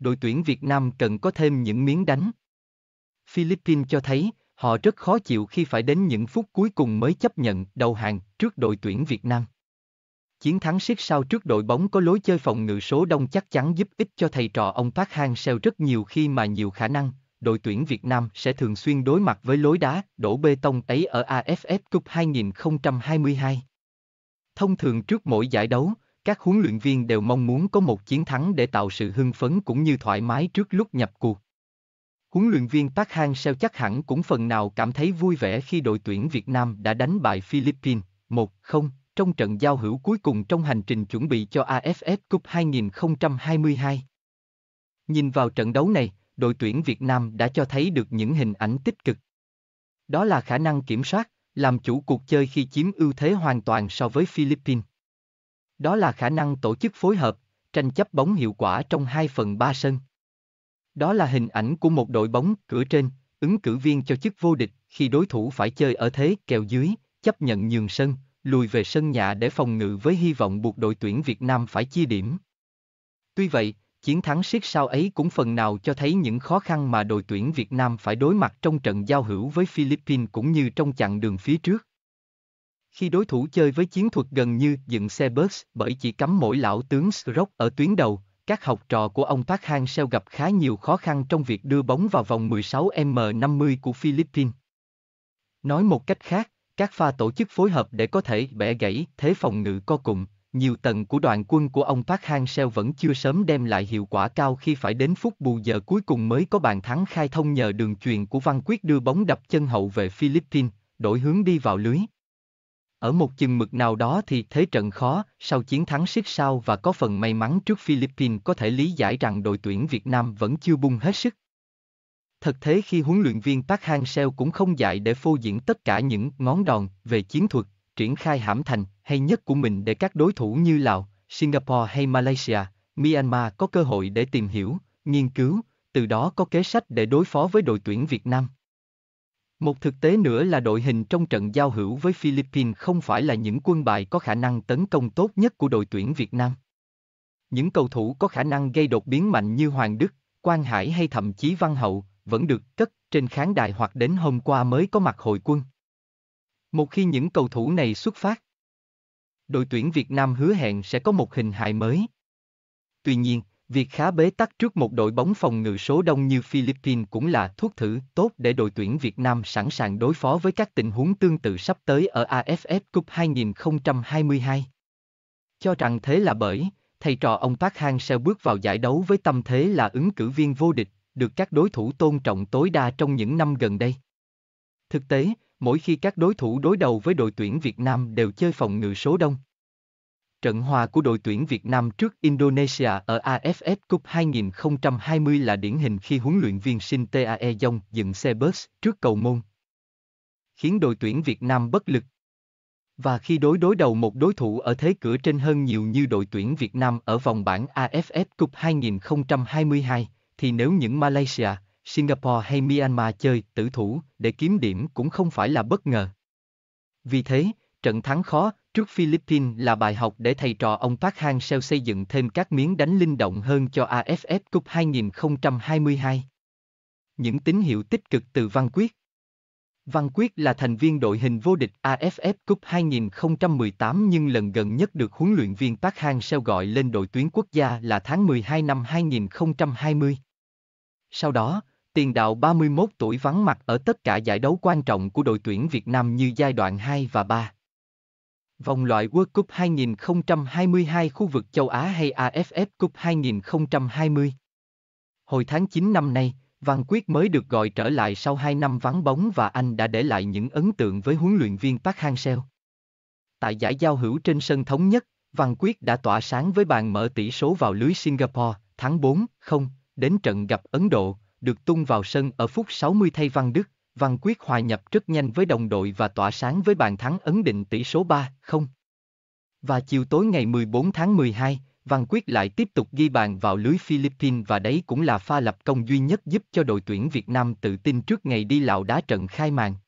đội tuyển Việt Nam cần có thêm những miếng đánh. Philippines cho thấy, họ rất khó chịu khi phải đến những phút cuối cùng mới chấp nhận đầu hàng trước đội tuyển Việt Nam. Chiến thắng siết sao trước đội bóng có lối chơi phòng ngự số đông chắc chắn giúp ích cho thầy trò ông Park Hang-seo rất nhiều khi mà nhiều khả năng, đội tuyển Việt Nam sẽ thường xuyên đối mặt với lối đá đổ bê tông ấy ở AFF Cup 2022. Thông thường trước mỗi giải đấu, các huấn luyện viên đều mong muốn có một chiến thắng để tạo sự hưng phấn cũng như thoải mái trước lúc nhập cuộc. Huấn luyện viên Park Hang-seo chắc hẳn cũng phần nào cảm thấy vui vẻ khi đội tuyển Việt Nam đã đánh bại Philippines 1-0 trong trận giao hữu cuối cùng trong hành trình chuẩn bị cho AFF Cup 2022. Nhìn vào trận đấu này, đội tuyển Việt Nam đã cho thấy được những hình ảnh tích cực. Đó là khả năng kiểm soát, làm chủ cuộc chơi khi chiếm ưu thế hoàn toàn so với Philippines. Đó là khả năng tổ chức phối hợp, tranh chấp bóng hiệu quả trong 2 phần 3 sân. Đó là hình ảnh của một đội bóng cửa trên, ứng cử viên cho chức vô địch khi đối thủ phải chơi ở thế kèo dưới, chấp nhận nhường sân, lùi về sân nhà để phòng ngự với hy vọng buộc đội tuyển Việt Nam phải chia điểm. Tuy vậy, chiến thắng siết sao ấy cũng phần nào cho thấy những khó khăn mà đội tuyển Việt Nam phải đối mặt trong trận giao hữu với Philippines cũng như trong chặng đường phía trước khi đối thủ chơi với chiến thuật gần như dựng xe burst, bởi chỉ cắm mỗi lão tướng Skrok ở tuyến đầu, các học trò của ông Park Hang-seo gặp khá nhiều khó khăn trong việc đưa bóng vào vòng 16m50 của Philippines. Nói một cách khác, các pha tổ chức phối hợp để có thể bẻ gãy thế phòng ngự co cùng, nhiều tầng của đoàn quân của ông Park Hang-seo vẫn chưa sớm đem lại hiệu quả cao khi phải đến phút bù giờ cuối cùng mới có bàn thắng khai thông nhờ đường truyền của Văn Quyết đưa bóng đập chân hậu về Philippines, đổi hướng đi vào lưới. Ở một chừng mực nào đó thì thế trận khó, sau chiến thắng siết sao và có phần may mắn trước Philippines có thể lý giải rằng đội tuyển Việt Nam vẫn chưa bung hết sức. Thật thế khi huấn luyện viên Park Hang-seo cũng không dạy để phô diễn tất cả những ngón đòn về chiến thuật, triển khai hãm thành hay nhất của mình để các đối thủ như Lào, Singapore hay Malaysia, Myanmar có cơ hội để tìm hiểu, nghiên cứu, từ đó có kế sách để đối phó với đội tuyển Việt Nam. Một thực tế nữa là đội hình trong trận giao hữu với Philippines không phải là những quân bài có khả năng tấn công tốt nhất của đội tuyển Việt Nam. Những cầu thủ có khả năng gây đột biến mạnh như Hoàng Đức, Quang Hải hay thậm chí Văn Hậu vẫn được cất trên khán đài hoặc đến hôm qua mới có mặt hội quân. Một khi những cầu thủ này xuất phát, đội tuyển Việt Nam hứa hẹn sẽ có một hình hài mới. Tuy nhiên, Việc khá bế tắc trước một đội bóng phòng ngự số đông như Philippines cũng là thuốc thử tốt để đội tuyển Việt Nam sẵn sàng đối phó với các tình huống tương tự sắp tới ở AFF Cup 2022. Cho rằng thế là bởi, thầy trò ông Park Hang seo bước vào giải đấu với tâm thế là ứng cử viên vô địch, được các đối thủ tôn trọng tối đa trong những năm gần đây. Thực tế, mỗi khi các đối thủ đối đầu với đội tuyển Việt Nam đều chơi phòng ngự số đông. Trận hòa của đội tuyển Việt Nam trước Indonesia ở AFF Cup 2020 là điển hình khi huấn luyện viên Shin Tae Yong dựng xe bus trước cầu môn, khiến đội tuyển Việt Nam bất lực. Và khi đối đối đầu một đối thủ ở thế cửa trên hơn nhiều như đội tuyển Việt Nam ở vòng bảng AFF Cup 2022, thì nếu những Malaysia, Singapore hay Myanmar chơi tử thủ để kiếm điểm cũng không phải là bất ngờ. Vì thế, trận thắng khó trước Philippines là bài học để thầy trò ông Park Hang Seo xây dựng thêm các miếng đánh linh động hơn cho AFF Cup 2022. Những tín hiệu tích cực từ Văn Quyết Văn Quyết là thành viên đội hình vô địch AFF Cup 2018 nhưng lần gần nhất được huấn luyện viên Park Hang Seo gọi lên đội tuyến quốc gia là tháng 12 năm 2020. Sau đó, tiền đạo 31 tuổi vắng mặt ở tất cả giải đấu quan trọng của đội tuyển Việt Nam như giai đoạn 2 và 3. Vòng loại World Cup 2022 khu vực châu Á hay AFF Cup 2020. Hồi tháng 9 năm nay, Văn Quyết mới được gọi trở lại sau 2 năm vắng bóng và anh đã để lại những ấn tượng với huấn luyện viên Park Hang-seo. Tại giải giao hữu trên sân thống nhất, Văn Quyết đã tỏa sáng với bàn mở tỷ số vào lưới Singapore, thắng 4-0, đến trận gặp Ấn Độ, được tung vào sân ở phút 60 thay Văn Đức, Văn Quyết hòa nhập rất nhanh với đồng đội và tỏa sáng với bàn thắng ấn định tỷ số 3-0. Và chiều tối ngày 14 tháng 12, Văn Quyết lại tiếp tục ghi bàn vào lưới Philippines và đấy cũng là pha lập công duy nhất giúp cho đội tuyển Việt Nam tự tin trước ngày đi lạo đá trận khai màn.